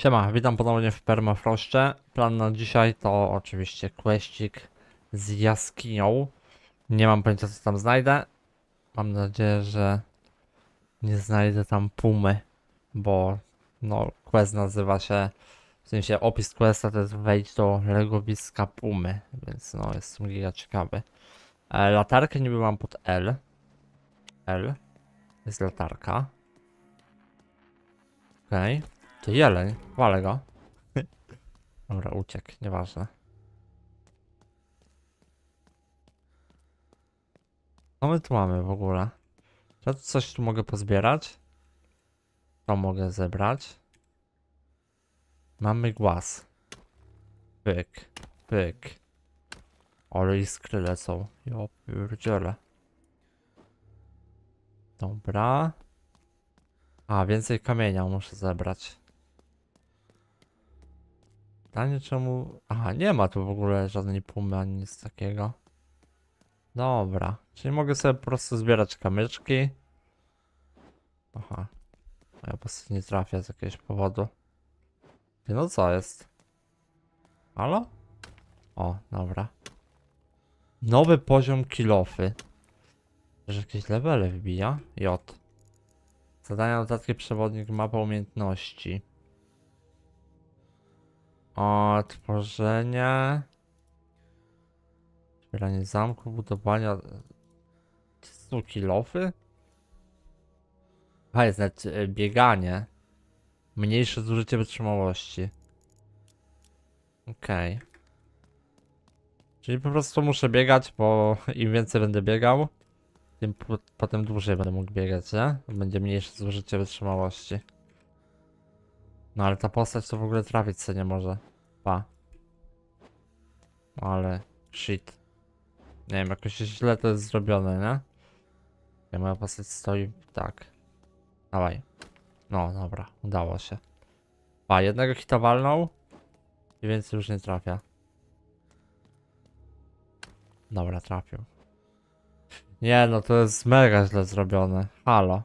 Siema, witam ponownie w Permafroście. Plan na dzisiaj to oczywiście kwestik z jaskinią. Nie mam pojęcia co tam znajdę. Mam nadzieję, że nie znajdę tam pumy, bo no quest nazywa się, w sensie opis questa to jest wejdź do legowiska pumy, więc no jest mega ciekawy. E, latarkę niby mam pod L. L jest latarka. Okej. Okay. To jeleń, walę go. Dobra, uciekł, nieważne. Co my tu mamy w ogóle? Czy ja tu coś tu mogę pozbierać? To mogę zebrać. Mamy głaz. Pyk, pyk. Ale skryle lecą. Ja pierdzielę. Dobra. A, więcej kamienia muszę zebrać. Pytanie czemu... Aha, nie ma tu w ogóle żadnej pumy ani nic takiego. Dobra, czyli mogę sobie po prostu zbierać kamyczki. Aha, ja po prostu nie trafię z jakiegoś powodu. no co jest? Halo? O, dobra. Nowy poziom kilofy. Że jakieś levele wybija? J. Zadania dodatki przewodnik mapa umiejętności. Otworzenie. Zbieranie zamku, budowania... Suki lofy? A jest nawet e, bieganie. Mniejsze zużycie wytrzymałości. Okej. Okay. Czyli po prostu muszę biegać, bo im więcej będę biegał, tym po potem dłużej będę mógł biegać, nie? Będzie mniejsze zużycie wytrzymałości. No ale ta postać to w ogóle trafić się nie może. Pa. No ale shit. Nie wiem, jakoś źle to jest zrobione, nie? Ja moja postać stoi tak. Dawaj. No, dobra, udało się. Pa, jednego hita walnął i więcej już nie trafia. Dobra, trafił. Nie no, to jest mega źle zrobione. Halo.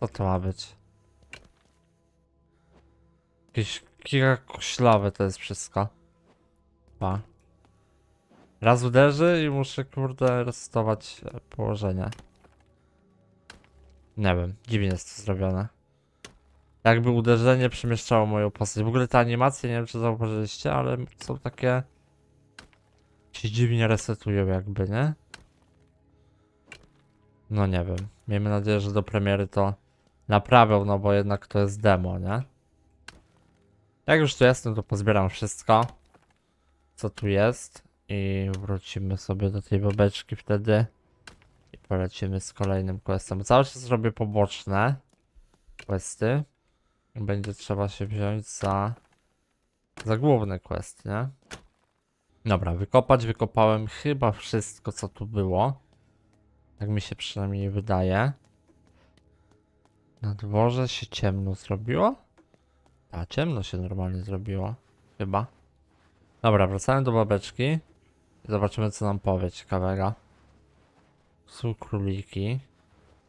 Co to ma być? Jakiś kilka koślawe to jest wszystko. Pa. Raz uderzy i muszę kurde resetować e, położenie. Nie wiem, dziwnie jest to zrobione. Jakby uderzenie przemieszczało moją postać. W ogóle te animacje, nie wiem czy zauważyliście, ale są takie... się dziwnie resetują jakby, nie? No nie wiem. Miejmy nadzieję, że do premiery to naprawią, no bo jednak to jest demo, nie? Jak już tu jestem, to pozbieram wszystko, co tu jest i wrócimy sobie do tej babeczki wtedy i polecimy z kolejnym questem. Cały czas zrobię poboczne questy. Będzie trzeba się wziąć za, za główny quest, nie? Dobra, wykopać wykopałem chyba wszystko, co tu było. Tak mi się przynajmniej wydaje. Na dworze się ciemno zrobiło? A ciemno się normalnie zrobiło. Chyba. Dobra, wracamy do babeczki. Zobaczymy co nam powie ciekawego. Są króliki.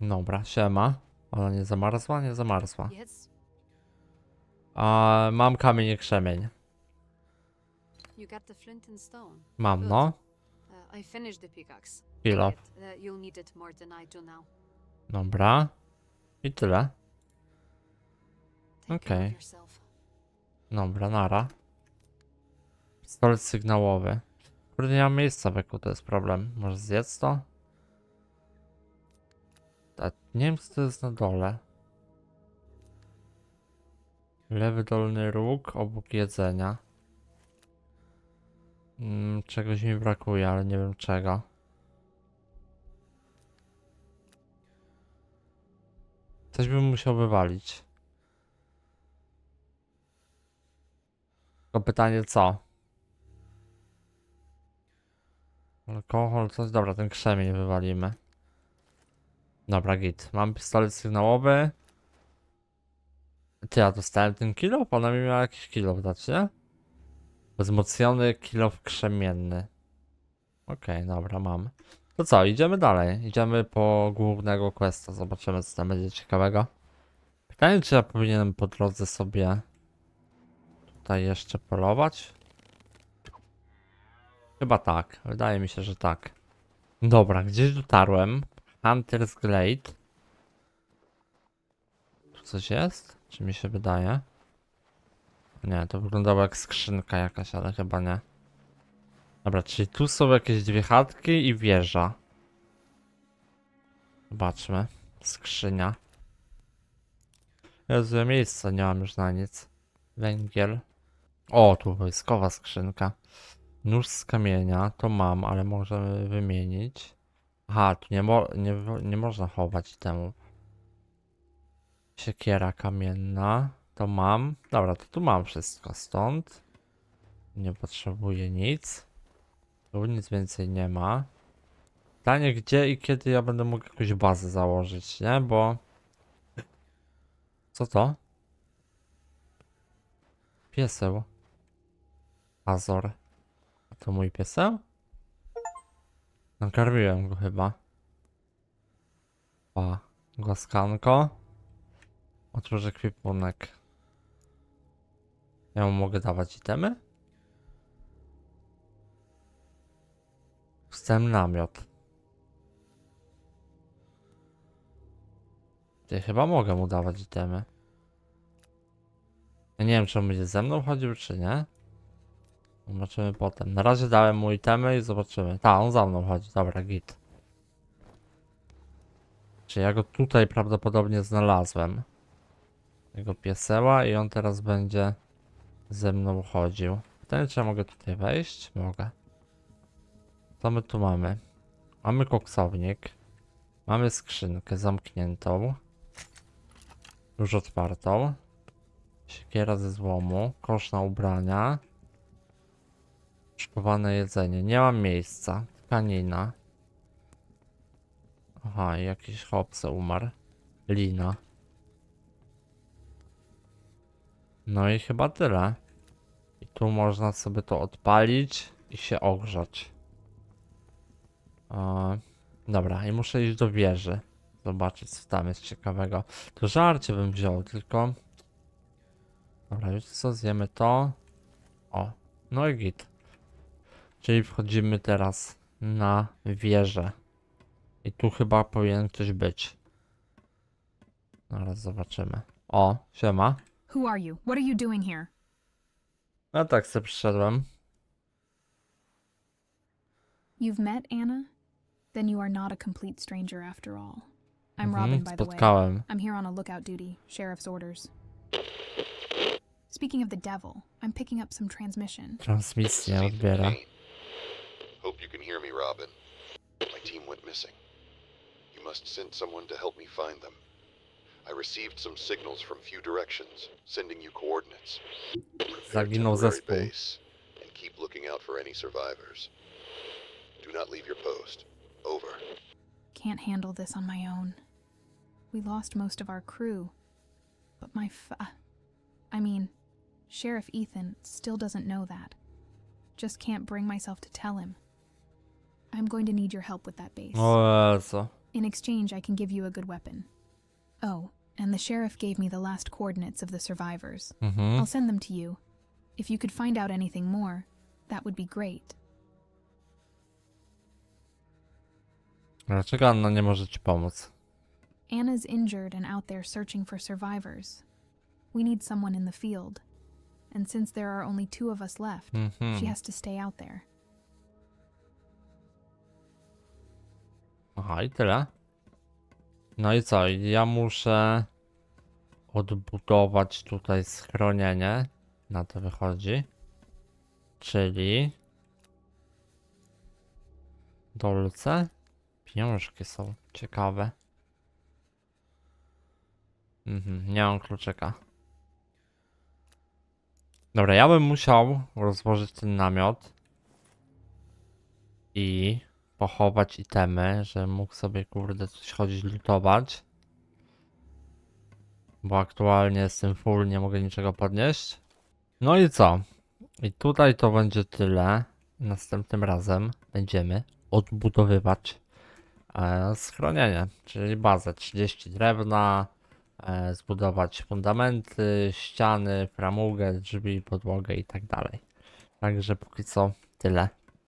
Dobra, siema. Ona nie zamarzła? Nie zamarzła. A, mam kamień i krzemień. Mam, no. Uh, Chwila. Uh, Dobra. I tyle. Okej. Okay. Dobra, nara. Pistolet sygnałowy. Kurde, nie mam miejsca w eku, to jest problem. Może zjedz to? A tak, nie wiem, co to jest na dole. Lewy dolny róg obok jedzenia. Mm, czegoś mi brakuje, ale nie wiem czego. Coś bym musiał wywalić. Tylko pytanie co? Alkohol, coś, dobra, ten krzemień wywalimy. Dobra, git. Mam pistolet sygnałowy. Ty, ja dostałem ten kilo? Ona mi miała jakiś kilo dać, nie? Wzmocniony kilof krzemienny. Okej, okay, dobra, mam. To co, idziemy dalej. Idziemy po głównego questa, zobaczymy co tam będzie ciekawego. Pytanie, czy ja powinienem po drodze sobie tutaj jeszcze polować? Chyba tak, wydaje mi się, że tak. Dobra, gdzieś dotarłem. Hunter's Glade. Tu coś jest? Czy mi się wydaje? Nie, to wyglądało jak skrzynka jakaś, ale chyba nie. Dobra, czyli tu są jakieś dwie chatki i wieża. Zobaczmy. Skrzynia. Jezu, miejsca nie mam już na nic. Węgiel. O, tu wojskowa skrzynka. Nóż z kamienia, to mam, ale możemy wymienić. Aha, tu nie, mo nie, nie można chować temu. Siekiera kamienna, to mam. Dobra, to tu mam wszystko stąd. Nie potrzebuję nic. Tu nic więcej nie ma. Pytanie, gdzie i kiedy ja będę mógł jakąś bazę założyć, nie? Bo... Co to? Pieseł. Azor. A to mój pieseł? Nakarmiłem go chyba. Pa. Głaskanko. Otworzę kwipunek. Ja mu mogę dawać itemy? Chcę namiot. Ty chyba mogę mu dawać itemy. Ja nie wiem, czy on będzie ze mną chodził, czy nie. Zobaczymy potem. Na razie dałem mu itemy i zobaczymy. Ta, on za mną chodzi. Dobra, git. Czy ja go tutaj prawdopodobnie znalazłem. Jego pieseła i on teraz będzie ze mną chodził. Pytanie, czy ja mogę tutaj wejść? Mogę. Co my tu mamy? Mamy koksownik. Mamy skrzynkę zamkniętą. Już otwartą. Siekiera ze złomu. Kosz na ubrania. Szkowane jedzenie. Nie mam miejsca. Tkanina. Aha, jakiś hopse umarł. Lina. No i chyba tyle. I tu można sobie to odpalić i się ogrzać. dobra, i muszę iść do wieży. Zobaczyć co tam jest ciekawego. To żarcie bym wziął, tylko... Dobra, już co, zjemy to. O, no i git. Czyli wchodzimy teraz na wieżę. I tu chyba powinien ktoś być. Zaraz zobaczymy. O, siema. Who are you? What are you doing here? No tak se przyszedłem. You've met Anna? Then you are not a complete stranger after all. I'm mhm, Robin, by the way. I'm here on a lookout duty, sheriff's orders. Speaking of the devil, I'm picking up some transmission. Transmisja odbiera. Robin. My team went missing. You must send someone to help me find them. I received some signals from few directions, sending you coordinates. Zaginął zespół. and keep looking out for any survivors. Do not leave your post. Over. Can't handle this on my own. We lost most of our crew. But my uh, I mean, Sheriff Ethan still doesn't know that. Just can't bring myself to tell him. I'm going to need your help with that base. Oh, In exchange, I can give you a good weapon. Oh, and the sheriff gave me the last coordinates of the survivors. Mm -hmm. I'll send them to you. If you could find out anything more, that would be great. Dlaczego Anna nie może ci pomóc? Anna's injured and out there searching for survivors. We need someone in the field. And since there are only two of us left, mm -hmm. she has to stay out there. Aha, i tyle. No i co? Ja muszę odbudować tutaj schronienie. Na to wychodzi. Czyli... Dolce? Pieniążki są ciekawe. Mhm, nie mam kluczyka. Dobra, ja bym musiał rozłożyć ten namiot. I pochować itemy, że mógł sobie kurde coś chodzić lutować. Bo aktualnie jestem full, nie mogę niczego podnieść. No i co? I tutaj to będzie tyle. Następnym razem będziemy odbudowywać e, schronienie, czyli bazę. 30 drewna, e, zbudować fundamenty, ściany, framugę, drzwi, podłogę i tak dalej. Także póki co tyle.